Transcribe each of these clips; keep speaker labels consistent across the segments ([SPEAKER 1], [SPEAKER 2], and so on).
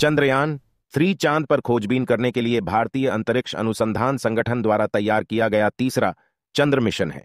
[SPEAKER 1] Chandrayaan three चांद पर खोजबीन करने के लिए भारतीय अंतरिक्ष अनुसंधान संगठन द्वारा तैयार किया गया तीसरा चंद्र मिशन है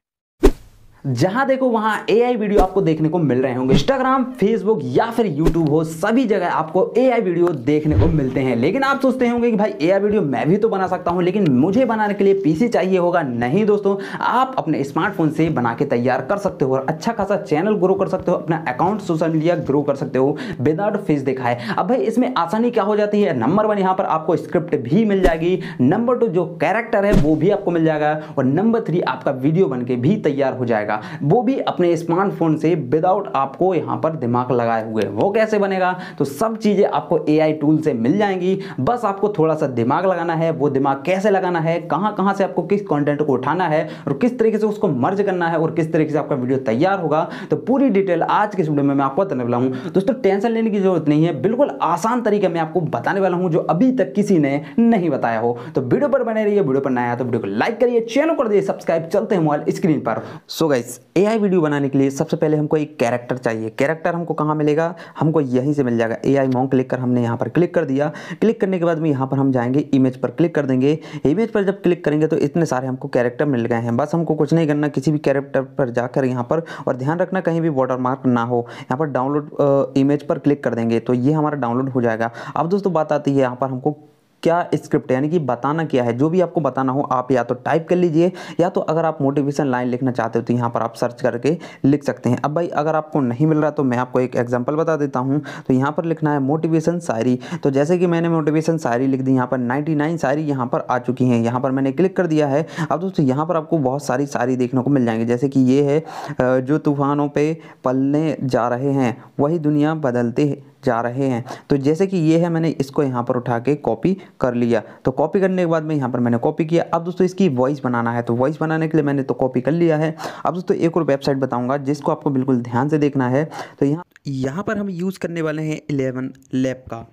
[SPEAKER 1] जहां देखो वहां आई वीडियो आपको देखने को मिल रहे होंगे इंस्टाग्राम फेसबुक या फिर यूट्यूब हो सभी जगह आपको आई वीडियो देखने को मिलते हैं लेकिन आप सोचते होंगे कि भाई आई वीडियो मैं भी तो बना सकता हूं लेकिन मुझे बनाने के लिए पीसी चाहिए होगा नहीं दोस्तों आप अपने स्मार्टफोन से बना के तैयार कर सकते हो और अच्छा खासा चैनल ग्रो कर सकते हो अपना अकाउंट सोशल मीडिया ग्रो कर सकते हो विदाउट फीस दिखाए अब भाई इसमें आसानी क्या हो जाती है नंबर वन यहाँ पर आपको स्क्रिप्ट भी मिल जाएगी नंबर टू जो कैरेक्टर है वो भी आपको मिल जाएगा और नंबर थ्री आपका वीडियो बन के भी तैयार हो जाएगा बनेगा वो भी अपने स्मार्टफोन से विदाउट आपको यहाँ पर दिमाग लगाए हुए वो कैसे बनेगा तो सब चीज़ें आपको ए टूल से मिल जाएंगी बस आपको थोड़ा सा दिमाग लगाना है वो दिमाग कैसे लगाना है कहाँ कहाँ से आपको किस कॉन्टेंट को उठाना है और किस तरीके से उसको मर्ज करना है और किस तरीके से आपका वीडियो तैयार होगा तो पूरी डिटेल आज के वीडियो में मैं आपको बताने वाला हूँ दोस्तों टेंशन लेने की जरूरत नहीं है बिल्कुल आसान तरीके में आपको बताने वाला हूँ जो अभी तक किसी ने नहीं बताया हो तो वीडियो पर बने रहिए वीडियो पर नया तो वीडियो को लाइक करिए चैनल कर दिए सब्सक्राइब चलते हैं मोबाइल स्क्रीन पर सो गई गाइस एआई वीडियो बनाने के लिए सबसे पहले हमको एक कैरेक्टर चाहिए कैरेक्टर हमको कहाँ मिलेगा हमको यहीं से मिल जाएगा एआई मॉन्ग क्लिक कर हमने यहाँ पर क्लिक कर दिया क्लिक करने के बाद में यहाँ पर हम जाएंगे इमेज पर क्लिक कर देंगे इमेज पर जब क्लिक करेंगे तो इतने सारे हमको कैरेक्टर मिल गए हैं बस हमको कुछ नहीं करना किसी भी कैरेक्टर पर जाकर यहाँ पर और ध्यान रखना कहीं भी वाटर मार्क ना हो यहाँ पर डाउनलोड इमेज पर क्लिक कर देंगे तो ये हमारा डाउनलोड हो जाएगा अब दोस्तों बात आती है यहाँ पर हमको क्या स्क्रिप्ट यानी कि बताना क्या है जो भी आपको बताना हो आप या तो टाइप कर लीजिए या तो अगर आप मोटिवेशन लाइन लिखना चाहते हो तो यहाँ पर आप सर्च करके लिख सकते हैं अब भाई अगर आपको नहीं मिल रहा तो मैं आपको एक एग्जाम्पल बता देता हूँ तो यहाँ पर लिखना है मोटिवेशन शायरी तो जैसे कि मैंने मोटिवेशन शायरी लिख दी यहाँ पर नाइन्टी नाइन शायरी यहाँ पर आ चुकी हैं यहाँ पर मैंने क्लिक कर दिया है अब दोस्तों यहाँ पर आपको बहुत सारी शायरी देखने को मिल जाएंगी जैसे कि ये है जो तूफानों पर पलने जा रहे हैं वही दुनिया बदलते जा रहे हैं तो जैसे कि ये है मैंने इसको यहाँ पर उठा के कॉपी कर लिया तो कॉपी करने के बाद में यहाँ पर मैंने कॉपी किया अब दोस्तों इसकी वॉइस बनाना है तो वॉइस बनाने के लिए मैंने तो कॉपी कर लिया है अब दोस्तों एक और वेबसाइट बताऊँगा जिसको आपको बिल्कुल ध्यान से देखना है तो यहाँ यहाँ पर हम यूज़ करने वाले हैं इलेवन लैब का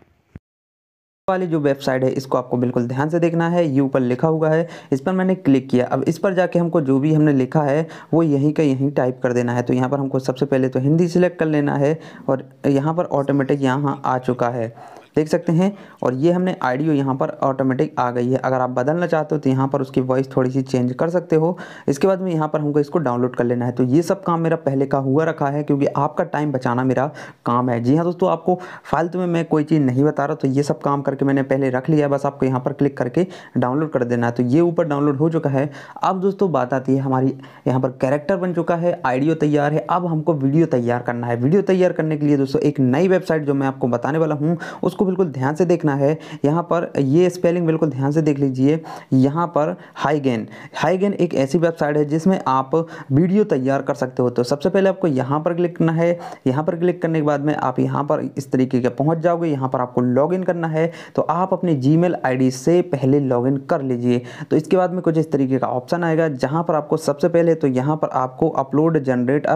[SPEAKER 1] वाली जो वेबसाइट है इसको आपको बिल्कुल ध्यान से देखना है ये ऊपर लिखा हुआ है इस पर मैंने क्लिक किया अब इस पर जाके हमको जो भी हमने लिखा है वो यहीं का यहीं टाइप कर देना है तो यहाँ पर हमको सबसे पहले तो हिंदी सिलेक्ट कर लेना है और यहाँ पर ऑटोमेटिक यहाँ आ चुका है देख सकते हैं और ये हमने आइडियो यहाँ पर ऑटोमेटिक आ गई है अगर आप बदलना चाहते हो तो यहाँ पर उसकी वॉइस थोड़ी सी चेंज कर सकते हो इसके बाद में यहाँ पर हमको इसको डाउनलोड कर लेना है तो ये सब काम मेरा पहले का हुआ रखा है क्योंकि आपका टाइम बचाना मेरा काम है जी हाँ दोस्तों आपको फालतू में मैं कोई चीज़ नहीं बता रहा तो ये सब काम करके मैंने पहले रख लिया बस आपको यहाँ पर क्लिक करके डाउनलोड कर देना है तो ये ऊपर डाउनलोड हो चुका है अब दोस्तों बात आती है हमारी यहाँ पर कैरेक्टर बन चुका है आइडियो तैयार है अब हमको वीडियो तैयार करना है वीडियो तैयार करने के लिए दोस्तों एक नई वेबसाइट जो मैं आपको बताने वाला हूँ उसको इसको बिल्कुल ध्यान से देखना है यहाँ पर ये स्पेलिंग बिल्कुल ध्यान से देख लीजिए यहाँ पर हाईगेन हाईगेन एक ऐसी वेबसाइट है जिसमें आप वीडियो तैयार कर सकते हो तो सबसे पहले आपको यहाँ पर क्लिक करना है यहाँ पर क्लिक करने के बाद में आप यहाँ पर इस तरीके का पहुँच जाओगे यहाँ पर आपको लॉग करना है तो आप अपने जी मेल से पहले लॉग कर लीजिए तो इसके बाद में कुछ इस तरीके का ऑप्शन आएगा जहाँ पर आपको सबसे पहले तो यहाँ पर आपको अपलोड जनरेट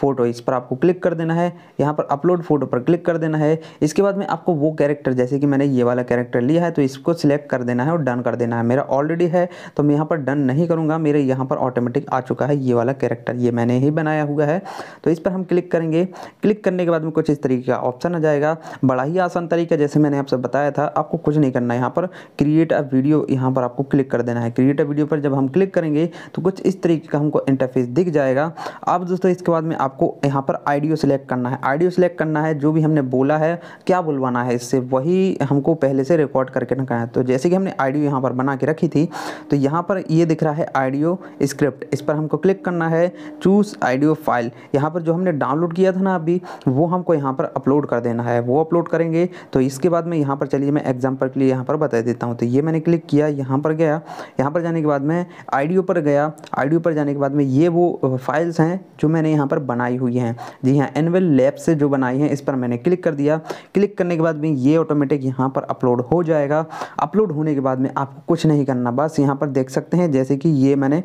[SPEAKER 1] फोटो इस पर आपको क्लिक कर देना है यहाँ पर अपलोड फोटो पर क्लिक कर देना है इसके बाद में आपको वो कैरेक्टर जैसे कि मैंने ये वाला कैरेक्टर लिया है तो इसको सिलेक्ट कर देना है और डन कर देना है मेरा ऑलरेडी है तो मैं यहाँ पर डन नहीं करूँगा मेरे यहाँ पर ऑटोमेटिक आ चुका है ये वाला कैरेक्टर ये मैंने ही बनाया हुआ है तो इस पर हम क्लिक करेंगे क्लिक करने के बाद में कुछ इस तरीके का ऑप्शन आ जाएगा बड़ा ही आसान तरीका जैसे मैंने आपसे बताया था आपको कुछ नहीं करना है यहाँ पर क्रिएट अ वीडियो यहाँ पर आपको क्लिक कर देना है क्रिएट अ वीडियो पर जब हम क्लिक करेंगे तो कुछ इस तरीके का हमको इंटरफेस दिख जाएगा अब दोस्तों इसके बाद में आप आपको यहाँ पर आइडियो सिलेक्ट करना है आइडियो सिलेक्ट करना है जो भी हमने बोला है क्या बुलवाना है इससे वही हमको पहले से रिकॉर्ड करके रखना है तो जैसे कि हमने आइडियो यहाँ पर बना के रखी थी तो यहाँ पर ये दिख रहा है आइडियो स्क्रिप्ट इस पर हमको क्लिक करना है चूज़ आइडियो फाइल यहाँ पर जो हमने डाउनलोड किया था ना अभी वो हमको यहाँ पर अपलोड कर देना है वो अपलोड करेंगे तो इसके बाद में यहाँ पर चलिए मैं एग्जाम्पल के लिए यहाँ पर बता देता हूँ तो ये मैंने क्लिक किया यहाँ पर गया यहाँ पर जाने के बाद मैं आइडियो पर गया आइडियो पर जाने के बाद में ये वो फाइल्स हैं जो मैंने यहाँ पर बना बनाई हुई हैं जी हाँ एनवेल लैब से जो बनाई हैं इस पर मैंने क्लिक कर दिया क्लिक करने के बाद में ये ऑटोमेटिक यहाँ पर अपलोड हो जाएगा अपलोड होने के बाद में आपको कुछ नहीं करना बस यहाँ पर देख सकते हैं जैसे कि ये मैंने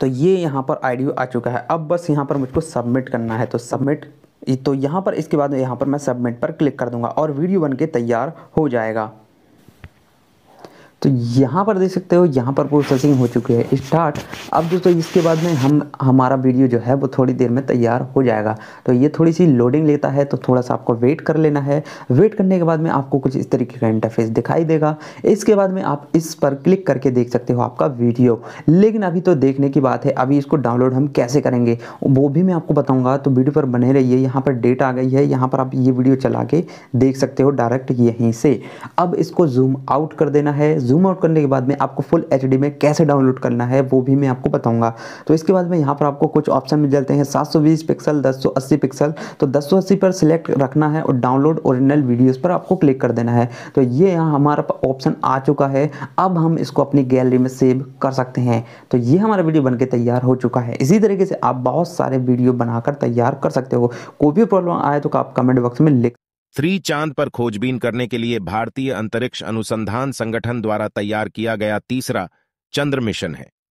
[SPEAKER 1] तो ये यहाँ पर आई आ चुका है अब बस यहाँ पर मुझको सबमिट करना है तो सबमिट तो यहाँ पर इसके बाद यहाँ पर मैं सबमिट पर क्लिक कर दूंगा और वीडियो बनके तैयार हो जाएगा तो यहाँ पर देख सकते हो यहाँ पर प्रोसेसिंग हो चुकी है स्टार्ट अब दोस्तों इसके बाद में हम हमारा वीडियो जो है वो थोड़ी देर में तैयार हो जाएगा तो ये थोड़ी सी लोडिंग लेता है तो थोड़ा सा आपको वेट कर लेना है वेट करने के बाद में आपको कुछ इस तरीके का इंटरफेस दिखाई देगा इसके बाद में आप इस पर क्लिक करके देख सकते हो आपका वीडियो लेकिन अभी तो देखने की बात है अभी इसको डाउनलोड हम कैसे करेंगे वो भी मैं आपको बताऊँगा तो वीडियो पर बने रहिए यहाँ पर डेट आ गई है यहाँ पर आप ये वीडियो चला के देख सकते हो डायरेक्ट यहीं से अब इसको जूम आउट कर देना है जूम आउट करने के बाद में आपको फुल एच में कैसे डाउनलोड करना है वो भी मैं आपको बताऊंगा तो इसके बाद में यहाँ पर आपको कुछ ऑप्शन मिल जाते हैं 720 पिक्सल 1080 पिक्सल तो 1080 पर सिलेक्ट रखना है और डाउनलोड ओरिजिनल वीडियोस पर आपको क्लिक कर देना है तो ये यहाँ हमारा ऑप्शन आ चुका है अब हम इसको अपनी गैलरी में सेव कर सकते हैं तो ये हमारा वीडियो बनकर तैयार हो चुका है इसी तरीके से आप बहुत सारे वीडियो बनाकर तैयार कर सकते हो कोई भी प्रॉब्लम आए तो आप कमेंट बॉक्स में लिख थ्री चांद पर खोजबीन करने के लिए भारतीय अंतरिक्ष अनुसंधान संगठन द्वारा तैयार किया गया तीसरा चंद्र मिशन है